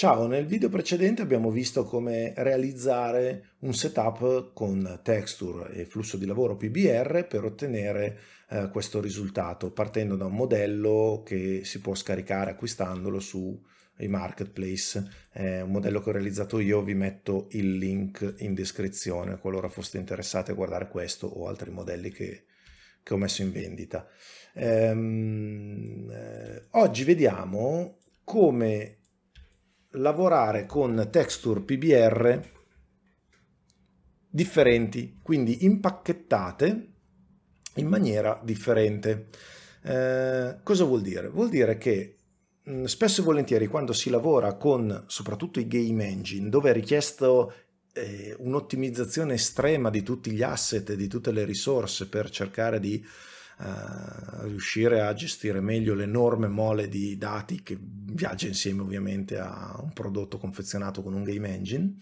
Ciao, nel video precedente abbiamo visto come realizzare un setup con texture e flusso di lavoro PBR per ottenere eh, questo risultato partendo da un modello che si può scaricare acquistandolo sui marketplace. È un modello che ho realizzato io, vi metto il link in descrizione qualora foste interessati a guardare questo o altri modelli che, che ho messo in vendita. Ehm, eh, oggi vediamo come lavorare con texture PBR differenti, quindi impacchettate in maniera differente. Eh, cosa vuol dire? Vuol dire che mh, mm, spesso e volentieri quando si lavora con soprattutto i game engine, dove è richiesto eh, un'ottimizzazione estrema di tutti gli asset, e di tutte le risorse per cercare di eh, riuscire a gestire meglio l'enorme mole di dati che viaggia insieme ovviamente a un prodotto confezionato con un game engine,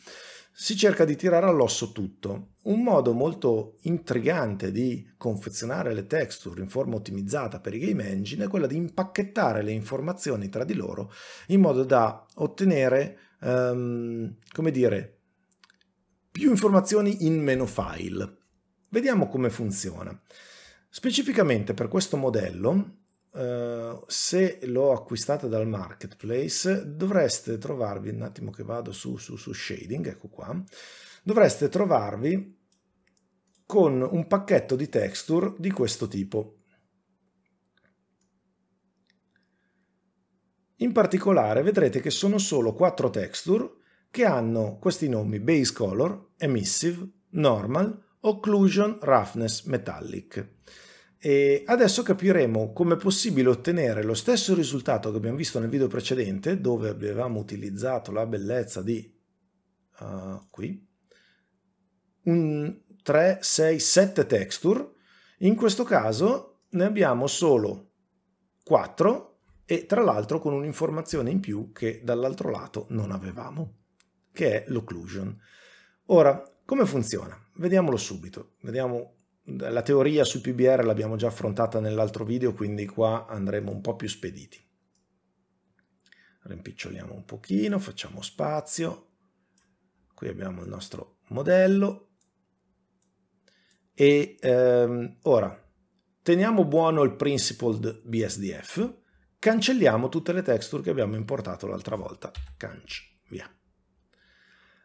si cerca di tirare all'osso tutto. Un modo molto intrigante di confezionare le texture in forma ottimizzata per i game engine è quello di impacchettare le informazioni tra di loro in modo da ottenere, um, come dire, più informazioni in meno file. Vediamo come funziona. Specificamente per questo modello, eh, se lo acquistate dal marketplace, dovreste trovarvi, un attimo che vado su, su, su shading, ecco qua, dovreste trovarvi con un pacchetto di texture di questo tipo. In particolare vedrete che sono solo quattro texture che hanno questi nomi Base Color, Emissive, Normal, Occlusion, Roughness, Metallic. E adesso capiremo come è possibile ottenere lo stesso risultato che abbiamo visto nel video precedente, dove avevamo utilizzato la bellezza di uh, qui, un 3, 6, 7 texture. In questo caso ne abbiamo solo 4 e tra l'altro con un'informazione in più che dall'altro lato non avevamo, che è l'occlusion. Ora, come funziona? Vediamolo subito, vediamo la teoria sul PBR l'abbiamo già affrontata nell'altro video, quindi qua andremo un po' più spediti. Rimpiccioliamo un pochino, facciamo spazio. Qui abbiamo il nostro modello. E ehm, ora, teniamo buono il principled BSDF, cancelliamo tutte le texture che abbiamo importato l'altra volta. Canc, via.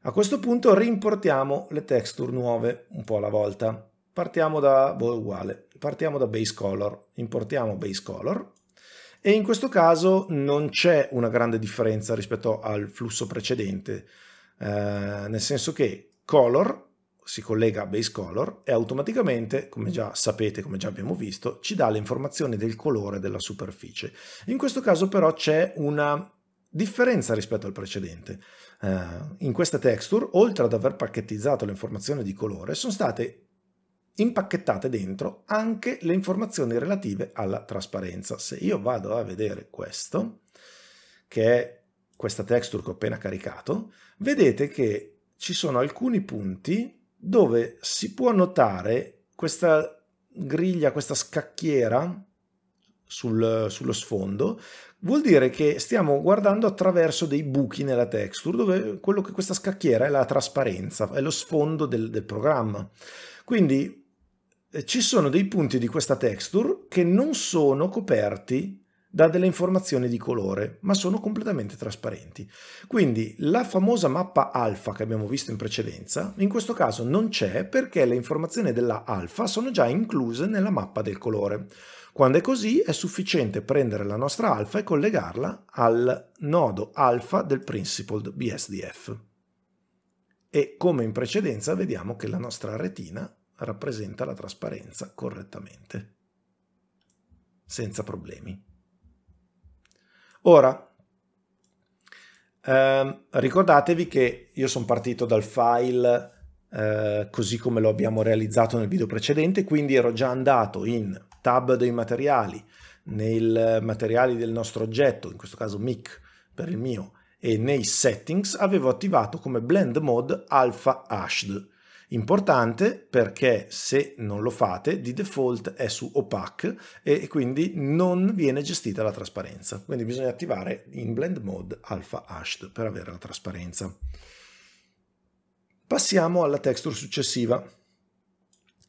A questo punto rimportiamo le texture nuove un po' alla volta partiamo da, boh, uguale, partiamo da base color, importiamo base color e in questo caso non c'è una grande differenza rispetto al flusso precedente, eh, nel senso che color si collega a base color e automaticamente, come già sapete, come già abbiamo visto, ci dà le informazioni del colore della superficie. In questo caso però c'è una differenza rispetto al precedente. Eh, in questa texture, oltre ad aver pacchettizzato le informazioni di colore, sono state impacchettate dentro anche le informazioni relative alla trasparenza. Se io vado a vedere questo, che è questa texture che ho appena caricato, vedete che ci sono alcuni punti dove si può notare questa griglia, questa scacchiera sul, sullo sfondo, vuol dire che stiamo guardando attraverso dei buchi nella texture, dove quello che questa scacchiera è la trasparenza, è lo sfondo del, del programma. Quindi eh, ci sono dei punti di questa texture che non sono coperti da delle informazioni di colore, ma sono completamente trasparenti. Quindi la famosa mappa alfa che abbiamo visto in precedenza, in questo caso non c'è perché le informazioni della alfa sono già incluse nella mappa del colore. Quando è così è sufficiente prendere la nostra alfa e collegarla al nodo alfa del principled BSDF. E come in precedenza vediamo che la nostra retina rappresenta la trasparenza correttamente, senza problemi. Ora, ehm, ricordatevi che io sono partito dal file eh, così come lo abbiamo realizzato nel video precedente, quindi ero già andato in tab dei materiali, nel materiali del nostro oggetto, in questo caso mic per il mio, e nei settings avevo attivato come blend mode alpha hashed Importante perché se non lo fate, di default è su opaque e quindi non viene gestita la trasparenza. Quindi bisogna attivare in blend mode alpha hashed per avere la trasparenza. Passiamo alla texture successiva.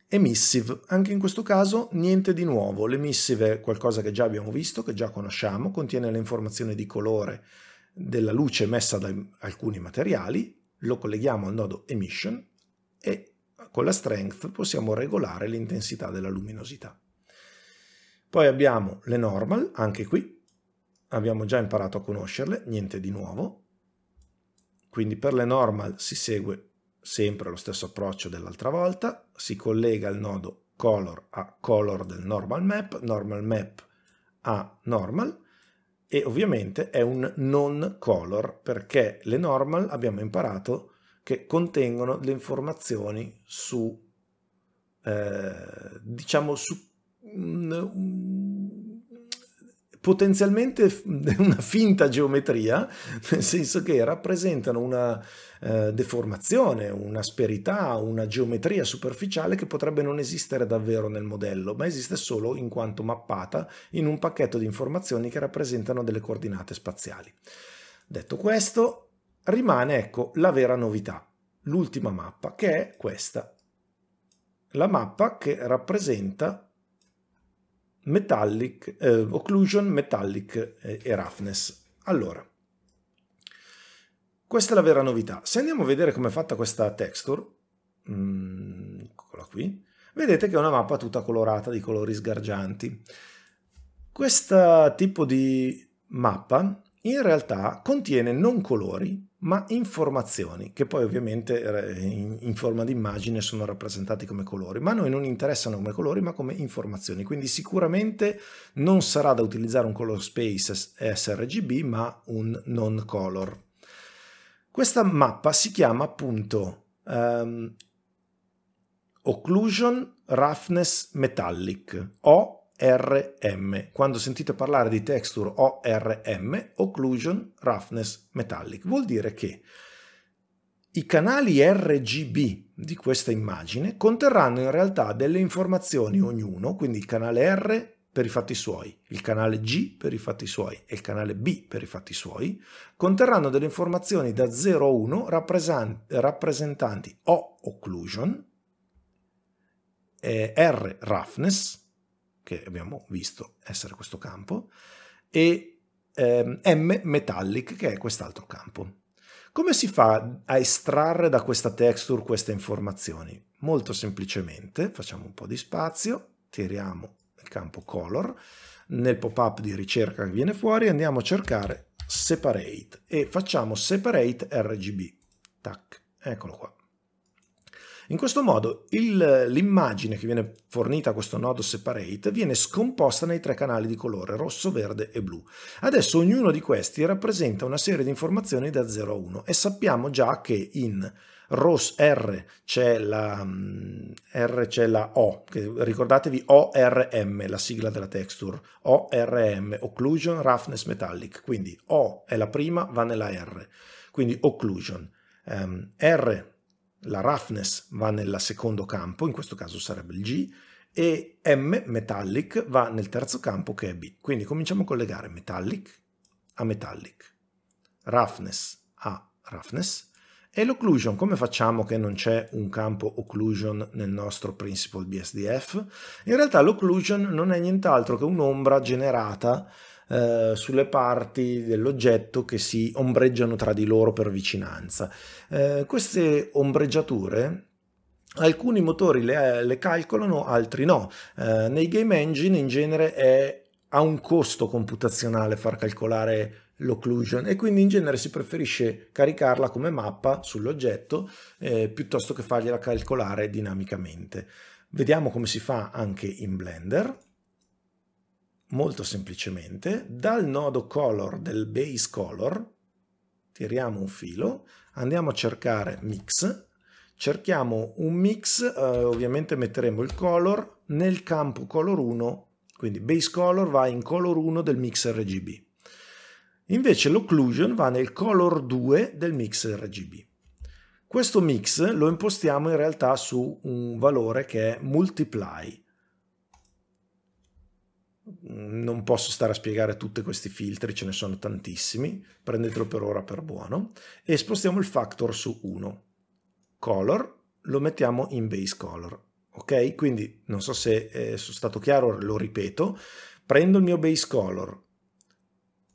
Emissive, anche in questo caso niente di nuovo, l'emissive è qualcosa che già abbiamo visto, che già conosciamo, contiene le informazioni di colore della luce emessa da alcuni materiali, lo colleghiamo al nodo emission e con la strength possiamo regolare l'intensità della luminosità. Poi abbiamo le normal, anche qui abbiamo già imparato a conoscerle, niente di nuovo. Quindi per le normal si segue sempre lo stesso approccio dell'altra volta, si collega il nodo color a color del normal map, normal map a normal e ovviamente è un non color perché le normal abbiamo imparato a che contengono le informazioni su, eh, diciamo, su mm, mm, potenzialmente una finta geometria, nel senso che rappresentano una eh, deformazione, un'asperità, una geometria superficiale che potrebbe non esistere davvero nel modello, ma esiste solo in quanto mappata in un pacchetto di informazioni che rappresentano delle coordinate spaziali. Detto questo, rimane ecco la vera novità, l'ultima mappa, che è questa. La mappa che rappresenta metallic, eh, occlusion, metallic eh, e roughness. Allora, questa è la vera novità. Se andiamo a vedere come è fatta questa texture, mm, eccola qui, vedete che è una mappa tutta colorata di colori sgargianti. Questo tipo di mappa in realtà contiene non colori, ma informazioni che poi ovviamente eh, in, forma di immagine sono rappresentate come colori, ma a noi non interessano come colori ma come informazioni, quindi sicuramente non sarà da utilizzare un color space sRGB ma un non color. Questa mappa si chiama appunto um, Occlusion Roughness Metallic o ORM. Quando sentite parlare di texture ORM, Occlusion Roughness Metallic, vuol dire che i canali RGB di questa immagine conterranno in realtà delle informazioni ognuno, quindi il canale R per i fatti suoi, il canale G per i fatti suoi e il canale B per i fatti suoi, conterranno delle informazioni da 0 a 1 rappresentanti O occlusion, eh, R roughness che abbiamo visto essere questo campo, e ehm, M metallic, che è quest'altro campo. Come si fa a estrarre da questa texture queste informazioni? Molto semplicemente, facciamo un po' di spazio, tiriamo il campo color, nel pop-up di ricerca che viene fuori andiamo a cercare separate e facciamo separate RGB. Tac, eccolo qua. In questo modo l'immagine che viene fornita a questo nodo separate viene scomposta nei tre canali di colore rosso, verde e blu. Adesso ognuno di questi rappresenta una serie di informazioni da 0 a 1 e sappiamo già che in ROS R c'è la, mm, la, O, che, ricordatevi ORM, la sigla della texture, ORM, Occlusion Roughness Metallic, quindi O è la prima, va nella R, quindi Occlusion. Um, R la roughness va nel secondo campo, in questo caso sarebbe il G, e M, metallic, va nel terzo campo che è B. Quindi cominciamo a collegare metallic a metallic, roughness a roughness, e l'occlusion, come facciamo che non c'è un campo occlusion nel nostro principal BSDF? In realtà l'occlusion non è nient'altro che un'ombra generata eh, sulle parti dell'oggetto che si ombreggiano tra di loro per vicinanza. Eh, queste ombreggiature alcuni motori le, le calcolano, altri no. Eh, nei game engine in genere è, ha un costo computazionale far calcolare l'occlusion e quindi in genere si preferisce caricarla come mappa sull'oggetto eh, piuttosto che fargliela calcolare dinamicamente. Vediamo come si fa anche in Blender molto semplicemente dal nodo color del base color tiriamo un filo, andiamo a cercare mix, cerchiamo un mix, eh, ovviamente metteremo il color nel campo color 1, quindi base color va in color 1 del mix RGB. Invece l'occlusion va nel color 2 del mix RGB. Questo mix lo impostiamo in realtà su un valore che è multiply, non posso stare a spiegare tutti questi filtri, ce ne sono tantissimi, prendetelo per ora per buono, e spostiamo il factor su 1. Color lo mettiamo in base color, ok? Quindi non so se eh, sono stato chiaro, lo ripeto, prendo il mio base color,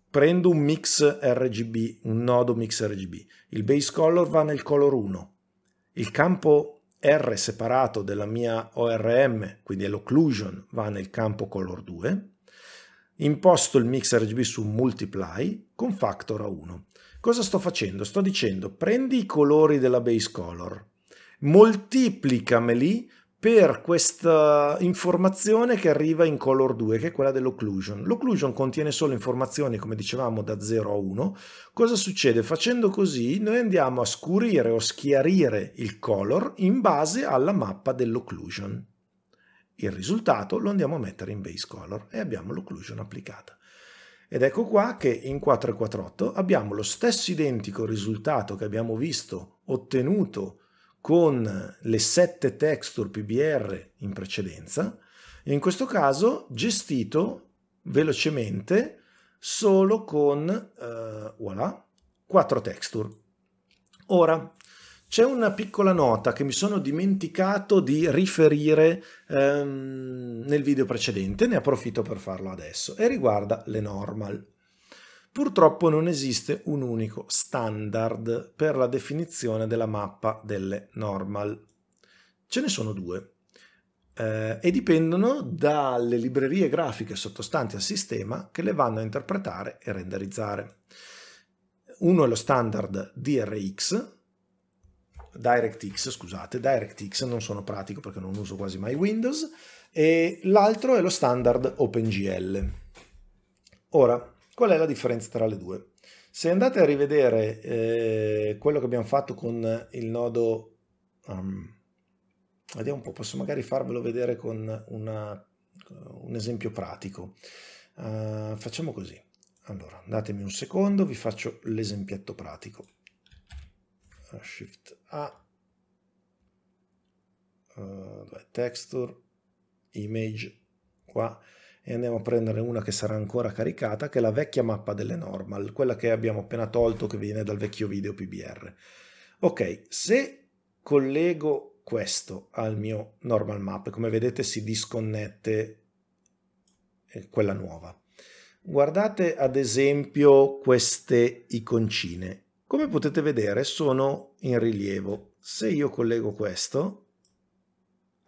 prendo un mix RGB, un nodo mix RGB, il base color va nel color 1, il campo R separato della mia ORM, quindi l'occlusion, va nel campo color 2, imposto il mix RGB su multiply con factor a 1. Cosa sto facendo? Sto dicendo prendi i colori della base color, moltiplicameli per questa informazione che arriva in color 2, che è quella dell'occlusion. L'occlusion contiene solo informazioni, come dicevamo, da 0 a 1. Cosa succede? Facendo così noi andiamo a scurire o schiarire il color in base alla mappa dell'occlusion. Il risultato lo andiamo a mettere in base color e abbiamo l'occlusion applicata. Ed ecco qua che in 448 abbiamo lo stesso identico risultato che abbiamo visto ottenuto con le sette texture PBR in precedenza e in questo caso gestito velocemente solo con eh, voilà, 4 texture. Ora, c'è una piccola nota che mi sono dimenticato di riferire ehm, nel video precedente, ne approfitto per farlo adesso, e riguarda le normal. Purtroppo non esiste un unico standard per la definizione della mappa delle normal. Ce ne sono due eh, e dipendono dalle librerie grafiche sottostanti al sistema che le vanno a interpretare e renderizzare. Uno è lo standard DRX, DirectX, scusate, DirectX non sono pratico perché non uso quasi mai Windows, e l'altro è lo standard OpenGL. Ora, Qual è la differenza tra le due? Se andate a rivedere eh, quello che abbiamo fatto con il nodo, um, vediamo un po', posso magari farvelo vedere con una, un esempio pratico. Uh, facciamo così. Allora, datemi un secondo, vi faccio l'esempietto pratico. Eh, Shift A, uh, texture, image, qua e andiamo a prendere una che sarà ancora caricata, che è la vecchia mappa delle normal, quella che abbiamo appena tolto che viene dal vecchio video PBR. Ok, se collego questo al mio normal map, come vedete si disconnette eh, quella nuova. Guardate ad esempio queste iconcine. Come potete vedere sono in rilievo. Se io collego questo,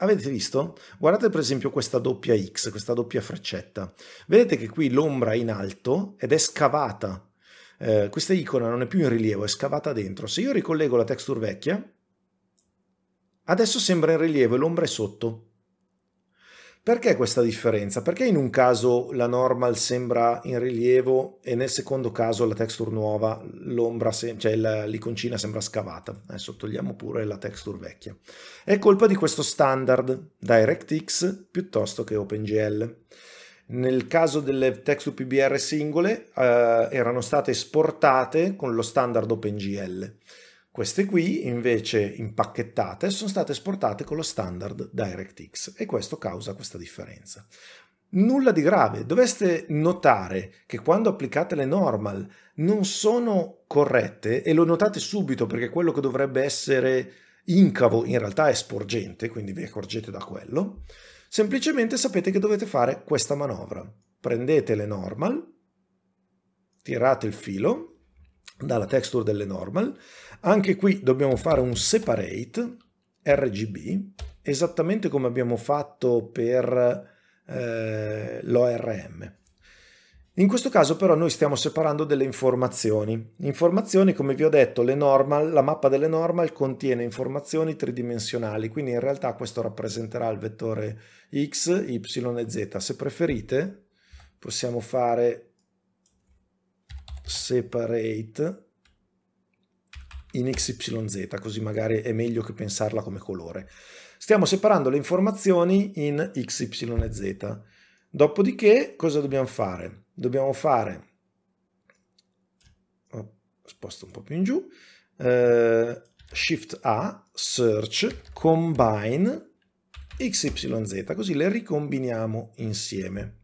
Avete visto? Guardate per esempio questa doppia X, questa doppia freccetta. Vedete che qui l'ombra è in alto ed è scavata. Eh, questa icona non è più in rilievo, è scavata dentro. Se io ricollego la texture vecchia, adesso sembra in rilievo e l'ombra è sotto. Perché questa differenza? Perché in un caso la normal sembra in rilievo e nel secondo caso la texture nuova, l'ombra, cioè l'iconcina sembra scavata? Adesso togliamo pure la texture vecchia. È colpa di questo standard DirectX piuttosto che OpenGL. Nel caso delle texture PBR singole eh, erano state esportate con lo standard OpenGL queste qui invece impacchettate sono state esportate con lo standard DirectX e questo causa questa differenza. Nulla di grave, doveste notare che quando applicate le normal non sono corrette e lo notate subito perché quello che dovrebbe essere incavo in realtà è sporgente, quindi vi accorgete da quello, semplicemente sapete che dovete fare questa manovra. Prendete le normal, tirate il filo dalla texture delle normal anche qui dobbiamo fare un separate RGB, esattamente come abbiamo fatto per eh, l'ORM. In questo caso però noi stiamo separando delle informazioni. Informazioni, come vi ho detto, normal, la mappa delle normal contiene informazioni tridimensionali, quindi in realtà questo rappresenterà il vettore x, y e z. Se preferite possiamo fare separate in XYZ, così magari è meglio che pensarla come colore. Stiamo separando le informazioni in XY e Z. Dopodiché cosa dobbiamo fare? Dobbiamo fare, oh, sposto un po' più in giù, eh, Shift A, Search, Combine, XYZ, così le ricombiniamo insieme.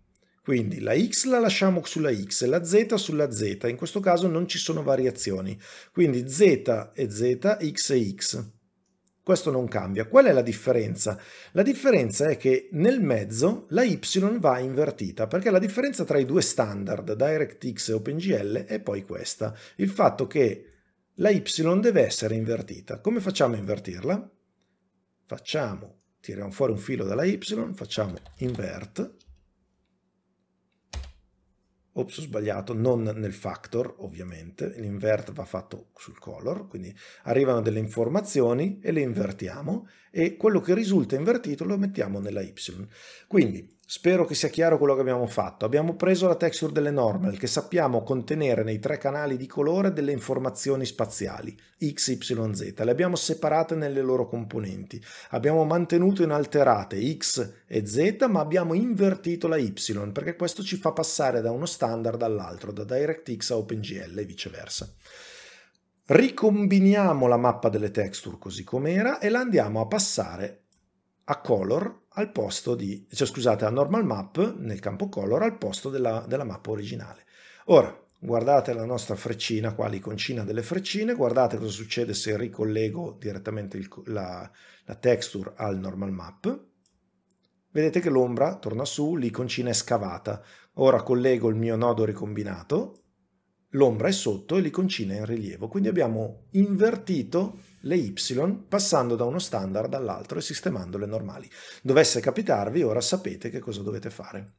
Quindi la x la lasciamo sulla x, la z sulla z, in questo caso non ci sono variazioni, quindi z e z, x e x. Questo non cambia. Qual è la differenza? La differenza è che nel mezzo la y va invertita, perché la differenza tra i due standard, DirectX e OpenGL, è poi questa, il fatto che la y deve essere invertita. Come facciamo a invertirla? Facciamo, tiriamo fuori un filo dalla y, facciamo invert, ops ho sbagliato, non nel factor ovviamente, l'invert va fatto sul color, quindi arrivano delle informazioni e le invertiamo e quello che risulta invertito lo mettiamo nella y. Quindi Spero che sia chiaro quello che abbiamo fatto. Abbiamo preso la texture delle normal che sappiamo contenere nei tre canali di colore delle informazioni spaziali x, y, z. Le abbiamo separate nelle loro componenti. Abbiamo mantenuto inalterate x e z ma abbiamo invertito la y perché questo ci fa passare da uno standard all'altro, da DirectX a OpenGL e viceversa. Ricombiniamo la mappa delle texture così com'era e la andiamo a passare a color al posto di, cioè scusate, la normal map nel campo color al posto della, della mappa originale. Ora, guardate la nostra freccina qua, l'iconcina delle freccine, guardate cosa succede se ricollego direttamente il, la, la texture al normal map. Vedete che l'ombra torna su, l'iconcina è scavata. Ora collego il mio nodo ricombinato l'ombra è sotto e l'iconcina è in rilievo. Quindi abbiamo invertito le y passando da uno standard all'altro e sistemando le normali. Dovesse capitarvi, ora sapete che cosa dovete fare.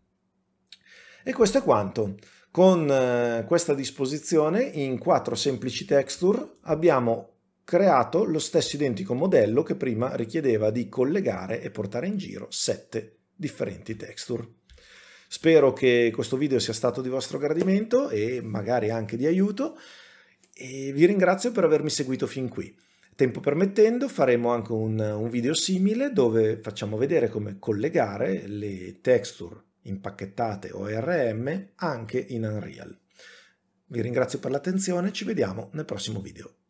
E questo è quanto. Con eh, questa disposizione in quattro semplici texture abbiamo creato lo stesso identico modello che prima richiedeva di collegare e portare in giro sette differenti texture. Spero che questo video sia stato di vostro gradimento e magari anche di aiuto e vi ringrazio per avermi seguito fin qui. Tempo permettendo faremo anche un, un video simile dove facciamo vedere come collegare le texture impacchettate ORM anche in Unreal. Vi ringrazio per l'attenzione, ci vediamo nel prossimo video.